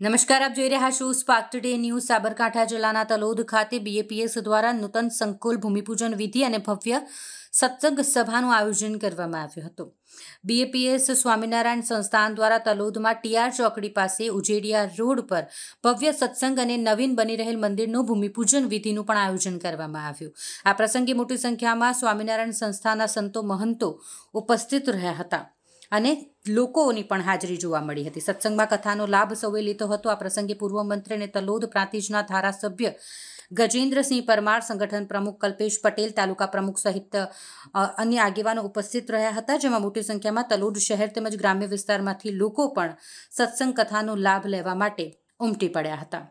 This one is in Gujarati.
નમસ્કાર આપ જોઈ રહ્યા છો સ્પાર્ક ટુડે ન્યૂઝ સાબરકાંઠા જિલ્લાના તલોદ ખાતે બીએપીએસ દ્વારા નૂતન સંકુલ ભૂમિપૂજન વિધિ અને ભવ્ય સત્સંગ સભાનું આયોજન કરવામાં આવ્યું હતું બીએપીએસ સ્વામિનારાયણ સંસ્થાન દ્વારા તલોદમાં ટીઆર ચોકડી પાસે ઉજેડિયા રોડ પર ભવ્ય સત્સંગ અને નવીન બની રહેલ મંદિરનું ભૂમિપૂજન વિધિનું પણ આયોજન કરવામાં આવ્યું આ પ્રસંગે મોટી સંખ્યામાં સ્વામિનારાયણ સંસ્થાના સંતો મહંતો ઉપસ્થિત રહ્યા હતા અને લોકોની પણ હાજરી જોવા મળી હતી સત્સંગમાં કથાનો લાભ સૌએ લીધો હતો આ પ્રસંગે પૂર્વ મંત્રી અને તલોદ પ્રાંતિજના ધારાસભ્ય ગજેન્દ્રસિંહ પરમાર સંગઠન પ્રમુખ કલ્પેશ પટેલ તાલુકા પ્રમુખ સહિત અન્ય આગેવાનો ઉપસ્થિત રહ્યા હતા જેમાં મોટી સંખ્યામાં તલોદ શહેર તેમજ ગ્રામ્ય વિસ્તારમાંથી લોકો પણ સત્સંગ કથાનો લાભ લેવા માટે ઉમટી પડ્યા હતા